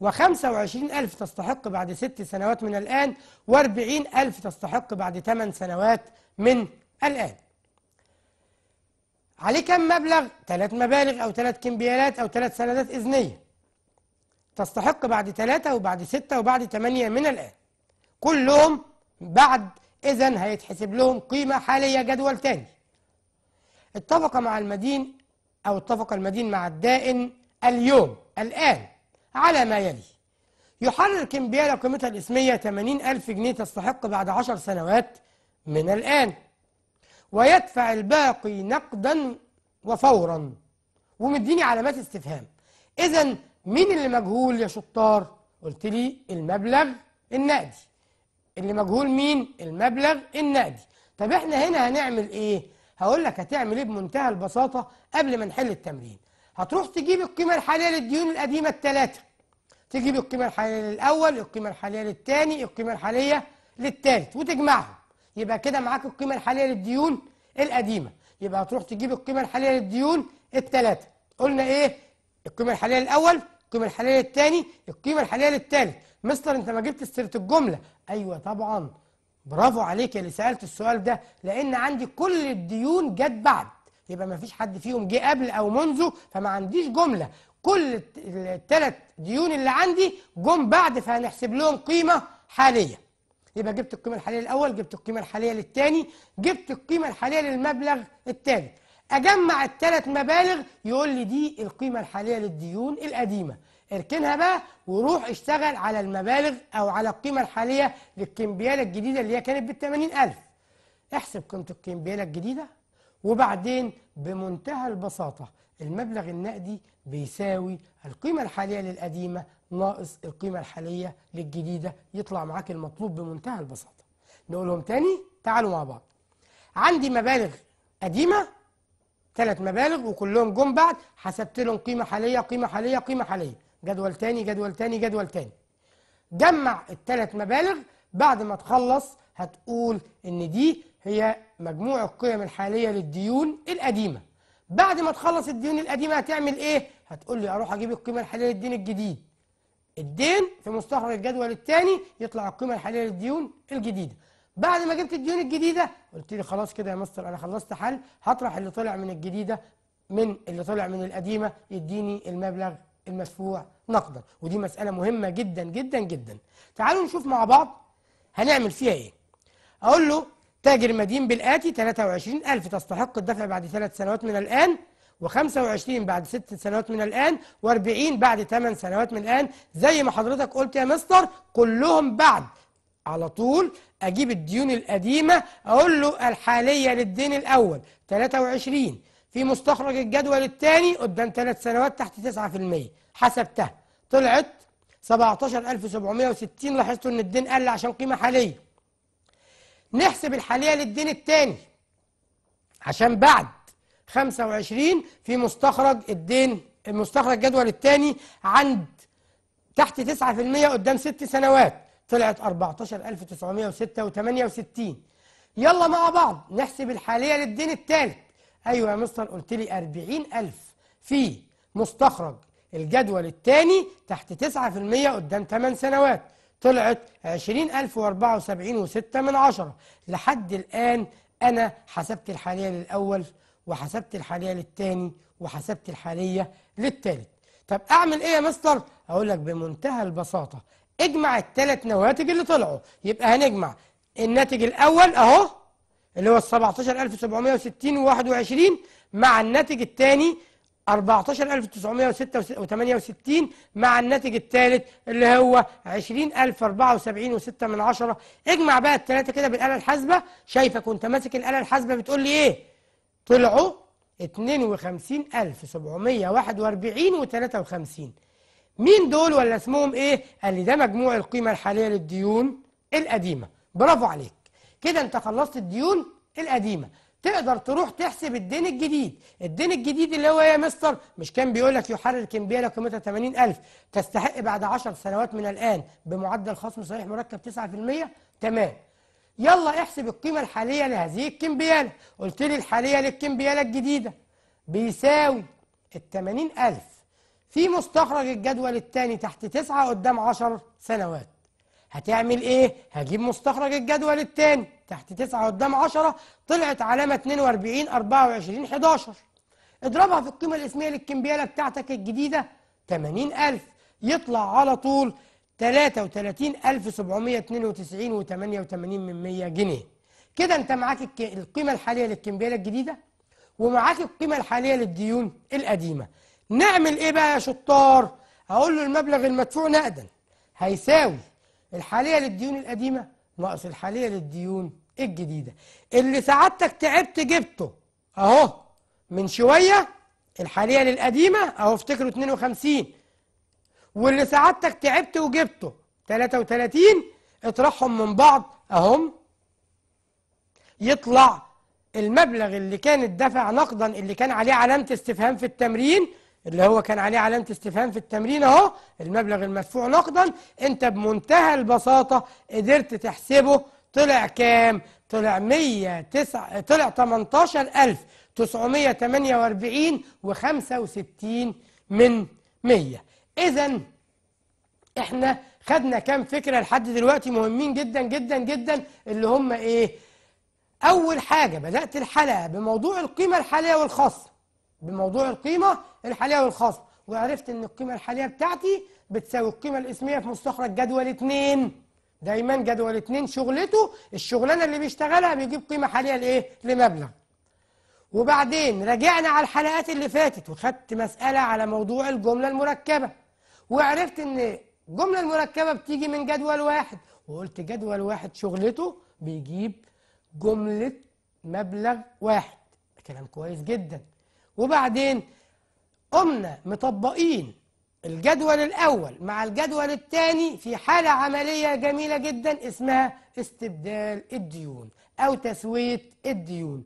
و25000 تستحق بعد ست سنوات من الآن و40000 تستحق بعد ثمان سنوات من الآن عليه كم مبلغ؟ ثلاث مبالغ أو ثلاث كمبيالات أو ثلاث سندات إذنية تستحق بعد ثلاثة وبعد ستة وبعد ثمانية من الآن كلهم بعد إذا هيتحسب لهم قيمة حالية جدول تاني اتفق مع المدين أو اتفق المدين مع الدائن اليوم الآن على ما يلي يحرر كمبيالة قيمتها الإسمية 80000 جنيه تستحق بعد 10 سنوات من الآن ويدفع الباقي نقدا وفورا ومديني علامات استفهام إذا مين اللي مجهول يا شطار؟ قلت لي المبلغ النقدي اللي مجهول مين المبلغ النقدي طب احنا هنا هنعمل ايه هقول لك هتعمل ايه بمنتهى البساطه قبل ما نحل التمرين هتروح تجيب القيمه الحاليه للديون القديمه الثلاثه تجيب القيمه الحاليه للاول القيمه الحاليه للثاني القيمه الحاليه للثالث وتجمعهم يبقى كده معاك القيمه الحاليه للديون القديمه يبقى هتروح تجيب القيمه الحاليه للديون الثلاثه قلنا ايه القيمه الحاليه الاول القيمه الحاليه للثاني القيمه الحاليه للثالث مستر انت ما جبتش سيره الجمله أيوة طبعا برافو عليك يا اللي سألت السؤال ده لأن عندي كل الديون جت بعد يبقى ما فيش حد فيهم جه قبل أو منذ فما عنديش جملة كل الثلاث ديون اللي عندي جم بعد فهنحسب لهم قيمة حالية يبقى جبت القيمة الحالية الأول جبت القيمة الحالية للثاني جبت القيمة الحالية للمبلغ الثالث أجمع الثلاث مبالغ يقول لي دي القيمة الحالية للديون القديمة اركنها بقى وروح اشتغل على المبالغ او على القيمه الحاليه للكمبياله الجديده اللي هي كانت بال 80000 احسب قيمه الكمبياله الجديده وبعدين بمنتهى البساطه المبلغ النقدي بيساوي القيمه الحاليه للقديمه ناقص القيمه الحاليه للجديده يطلع معاك المطلوب بمنتهى البساطه نقولهم تاني تعالوا مع بعض عندي مبالغ قديمه ثلاث مبالغ وكلهم جم بعد حسبت لهم قيمه حاليه قيمه حاليه قيمه حاليه جدول تاني جدول تاني جدول تاني جمع الثلاث مبالغ بعد ما تخلص هتقول ان دي هي مجموع القيم الحاليه للديون القديمه بعد ما تخلص الديون القديمه هتعمل ايه هتقول لي اروح اجيب القيمه الحاليه للدين الجديد الدين في مستخرج الجدول الثاني يطلع القيمه الحاليه للديون الجديده بعد ما جبت الديون الجديده قلت لي خلاص كده يا مستر انا خلصت حل هطرح اللي طلع من الجديده من اللي طلع من القديمه يديني المبلغ المدفوع نقدا ودي مسألة مهمة جدا جدا جدا تعالوا نشوف مع بعض هنعمل فيها ايه اقول له تاجر مدين بالآتي 23000 تستحق الدفع بعد ثلاث سنوات من الآن و25 بعد ست سنوات من الآن و40 بعد ثمان سنوات من الآن زي ما حضرتك قلت يا مستر كلهم بعد على طول أجيب الديون القديمة أقول له الحالية للدين الأول 23 في مستخرج الجدول الثاني قدام ثلاث سنوات تحت 9% حسبتها طلعت 17760 لاحظتوا ان الدين قل عشان قيمه حاليه نحسب الحاليه للدين الثاني عشان بعد 25 في مستخرج الدين المستخرج الجدول الثاني عند تحت 9% قدام ست سنوات طلعت 14966 يلا مع بعض نحسب الحاليه للدين الثالث أيوة يا مستر قلت لي 40000 في مستخرج الجدول الثاني تحت 9% قدام ثمان سنوات طلعت واربعة وسبعين وستة من عشرة لحد الآن أنا حسبت الحالية للأول وحسبت الحالية للثاني وحسبت الحالية للثالث طب أعمل إيه يا مستر؟ أقول لك بمنتهى البساطة اجمع الثلاث نواتج اللي طلعوا يبقى هنجمع الناتج الأول أهو اللي هو ال 17760 و21 مع الناتج الثاني 14968 مع الناتج الثالث اللي هو 20074 و6 من عشرة اجمع بقى الثلاثه كده بالاله الحاسبه شايفك وانت ماسك الاله الحاسبه بتقول لي ايه طلعوا 52741 و53 مين دول ولا اسمهم ايه قال لي ده مجموع القيمه الحاليه للديون القديمه برافو عليك كده انت خلصت الديون القديمه تقدر تروح تحسب الدين الجديد الدين الجديد اللي هو ايه يا مستر مش كان بيقول لك يحرر كمبيله قيمتها 80000 تستحق بعد 10 سنوات من الان بمعدل خصم صحيح مركب 9% تمام يلا احسب القيمه الحاليه لهذه الكمبياله قلت لي الحاليه للكمبياله الجديده بيساوي ال 80000 في مستخرج الجدول الثاني تحت 9 قدام 10 سنوات هتعمل ايه هجيب مستخرج الجدول الثاني تحت 9 قدام 10 طلعت علامه 42 24 11 اضربها في القيمه الاسميه للكمبياله بتاعتك الجديده 80000 يطلع على طول 33792 و88 من 100 جنيه كده انت معاك القيمه الحاليه للكمبياله الجديده ومعاك القيمه الحاليه للديون القديمه نعمل ايه بقى يا شطار هقول له المبلغ المدفوع نقدا هيساوي الحالية للديون القديمة ناقص الحالية للديون الجديدة اللي سعادتك تعبت جبته أهو من شوية الحالية للقديمة أهو افتكروا 52 واللي سعادتك تعبت وجبته 33 اطرحهم من بعض أهم يطلع المبلغ اللي كان الدفع نقدا اللي كان عليه علامة استفهام في التمرين اللي هو كان عليه علامة استفهام في التمرين اهو المبلغ المدفوع نقدا انت بمنتهى البساطة قدرت تحسبه طلع كام؟ طلع 109 طلع 18948 و65 من 100 اذا احنا خدنا كام فكرة لحد دلوقتي مهمين جدا جدا جدا اللي هم ايه؟ أول حاجة بدأت الحلقة بموضوع القيمة الحالية والخاصة بموضوع القيمة الحالية والخصم وعرفت ان القيمة الحالية بتاعتي بتساوي القيمة الاسمية في مستخرج جدول 2 دايما جدول 2 شغلته الشغلانة اللي بيشتغلها بيجيب قيمة حالية لايه؟ لمبلغ وبعدين راجعنا على الحلقات اللي فاتت وخدت مسألة على موضوع الجملة المركبة وعرفت ان الجملة المركبة بتيجي من جدول واحد وقلت جدول واحد شغلته بيجيب جملة مبلغ واحد كلام كويس جدا وبعدين قمنا مطبقين الجدول الأول مع الجدول الثاني في حالة عملية جميلة جدا اسمها استبدال الديون أو تسوية الديون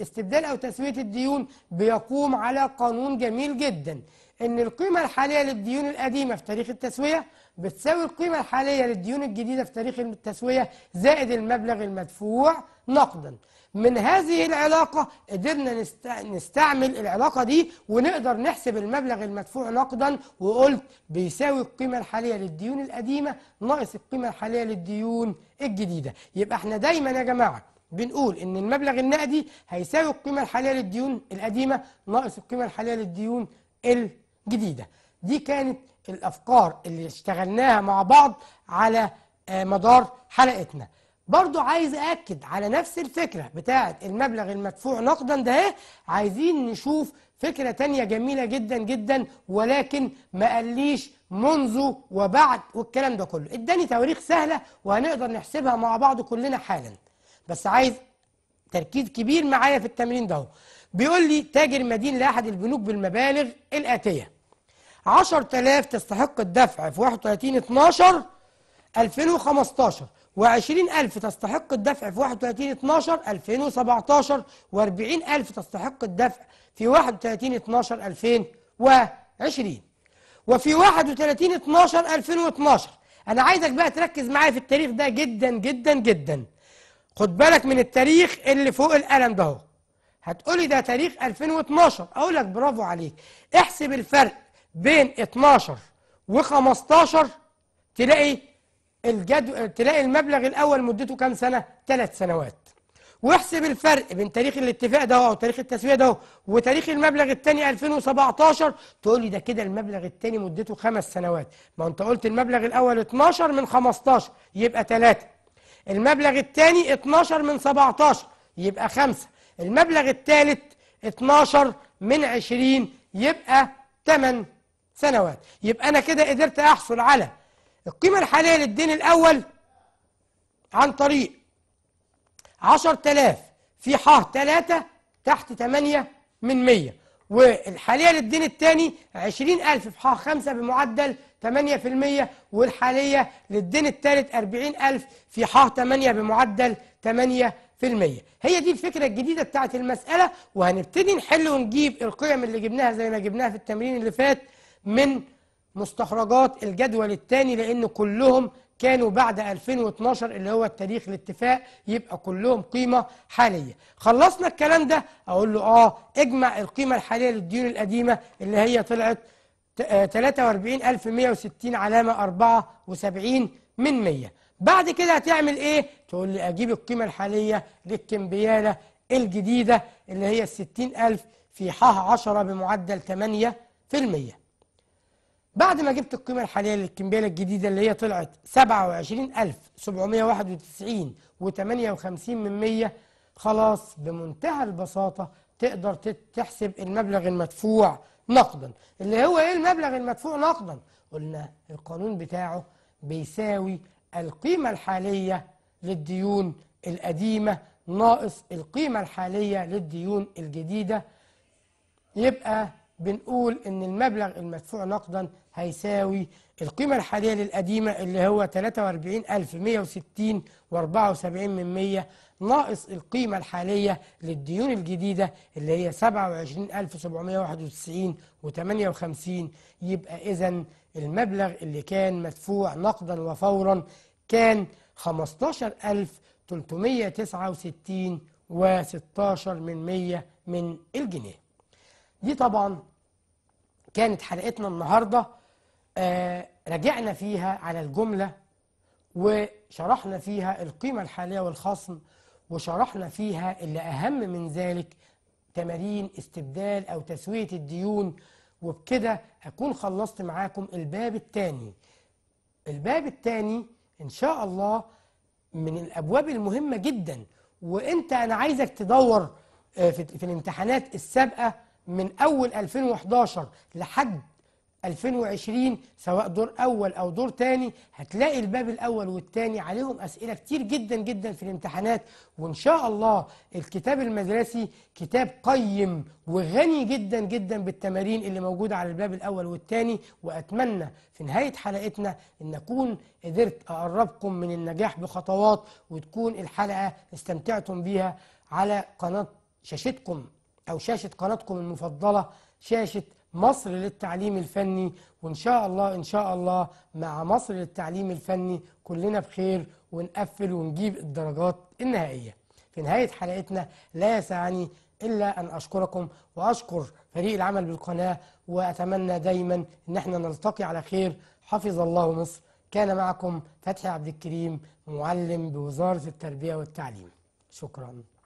استبدال أو تسوية الديون بيقوم على قانون جميل جدا إن القيمة الحالية للديون القديمة في تاريخ التسوية بتساوي القيمة الحالية للديون الجديدة في تاريخ التسوية زائد المبلغ المدفوع نقدا من هذه العلاقة قدرنا نستعمل العلاقة دي ونقدر نحسب المبلغ المدفوع نقدا وقلت بيساوي القيمة الحالية للديون القديمة ناقص القيمة الحالية للديون الجديدة يبقى احنا دايما يا جماعة بنقول ان المبلغ النقدي هيساوي القيمة الحالية للديون القديمة ناقص القيمة الحالية للديون الجديدة دي كانت الأفكار اللي اشتغلناها مع بعض على آه، مدار حلقتنا برضو عايز أكد على نفس الفكرة بتاعة المبلغ المدفوع نقدا ده إيه؟ عايزين نشوف فكرة تانية جميلة جدا جدا ولكن ما قاليش منذ وبعد والكلام ده كله اداني تواريخ سهلة وهنقدر نحسبها مع بعض كلنا حالا بس عايز تركيز كبير معايا في التمرين ده بيقول لي تاجر مدين لأحد البنوك بالمبالغ الآتية 10000 تستحق الدفع في 31 12 2015 و20000 تستحق الدفع في 31 12 2017 و40000 تستحق الدفع في 31 12 2020 وفي 31 12 2012 انا عايزك بقى تركز معايا في التاريخ ده جدا جدا جدا خد بالك من التاريخ اللي فوق القلم ده اهو هتقولي ده تاريخ 2012 اقول لك برافو عليك احسب الفرق بين 12 و15 تلاقي الجدول تلاقي المبلغ الأول مدته كام سنة؟ ثلاث سنوات واحسب الفرق بين تاريخ الاتفاق ده أو تاريخ التسوية ده وتاريخ المبلغ الثاني 2017 تقول لي ده كده المبلغ الثاني مدته خمس سنوات ما أنت قلت المبلغ الأول 12 من 15 يبقى 3 المبلغ الثاني 12 من 17 يبقى 5 المبلغ الثالث 12 من 20 يبقى 8 سنوات يبقى أنا كده قدرت أحصل على القيمة الحالية للدين الأول عن طريق 10000 في ح 3 تحت 8 من 100 والحالية للدين الثاني 20000 في ح 5 بمعدل 8% والحالية للدين الثالث 40000 في ح 8 بمعدل 8% هي دي الفكرة الجديدة بتاعت المسألة وهنبتدي نحل ونجيب القيم اللي جبناها زي ما جبناها في التمرين اللي فات من مستخرجات الجدول الثاني لأن كلهم كانوا بعد 2012 اللي هو التاريخ الاتفاق يبقى كلهم قيمة حالية خلصنا الكلام ده أقول له آه اجمع القيمة الحالية للديون القديمة اللي هي طلعت 43160 آه، علامة 74 من 100 بعد كده هتعمل ايه؟ تقول لي اجيب القيمة الحالية للكمبيالة الجديدة اللي هي 60000 في ح 10 بمعدل 8% بعد ما جبت القيمة الحالية للكمبيالة الجديدة اللي هي طلعت 27791 و58 من 100 خلاص بمنتهى البساطة تقدر تحسب المبلغ المدفوع نقدا اللي هو ايه المبلغ المدفوع نقدا قلنا القانون بتاعه بيساوي القيمة الحالية للديون القديمة ناقص القيمة الحالية للديون الجديدة يبقى بنقول إن المبلغ المدفوع نقدا هيساوي القيمة الحالية للقديمة اللي هو 43160 و74 من 100 ناقص القيمة الحالية للديون الجديدة اللي هي 27791 و58 يبقى إذا المبلغ اللي كان مدفوع نقدا وفورا كان 15369 و16 من 100 من الجنيه دي طبعا كانت حلقتنا النهاردة آه، رجعنا فيها على الجملة وشرحنا فيها القيمة الحالية والخصم وشرحنا فيها اللي أهم من ذلك تمارين استبدال أو تسوية الديون وبكده أكون خلصت معاكم الباب الثاني الباب الثاني إن شاء الله من الأبواب المهمة جدا وإنت أنا عايزك تدور آه، في الامتحانات السابقة من أول 2011 لحد 2020 سواء دور أول أو دور تاني هتلاقي الباب الأول والتاني عليهم أسئلة كتير جدا جدا في الامتحانات وإن شاء الله الكتاب المدرسي كتاب قيم وغني جدا جدا بالتمارين اللي موجودة على الباب الأول والتاني وأتمنى في نهاية حلقتنا أن أكون قدرت أقربكم من النجاح بخطوات وتكون الحلقة استمتعتم بيها على قناة شاشتكم أو شاشة قناتكم المفضلة شاشة مصر للتعليم الفني وإن شاء الله إن شاء الله مع مصر للتعليم الفني كلنا بخير ونقفل ونجيب الدرجات النهائية في نهاية حلقتنا لا يسعني إلا أن أشكركم وأشكر فريق العمل بالقناة وأتمنى دايما أن احنا نلتقي على خير حفظ الله مصر كان معكم فتحي عبد الكريم معلم بوزارة التربية والتعليم شكراً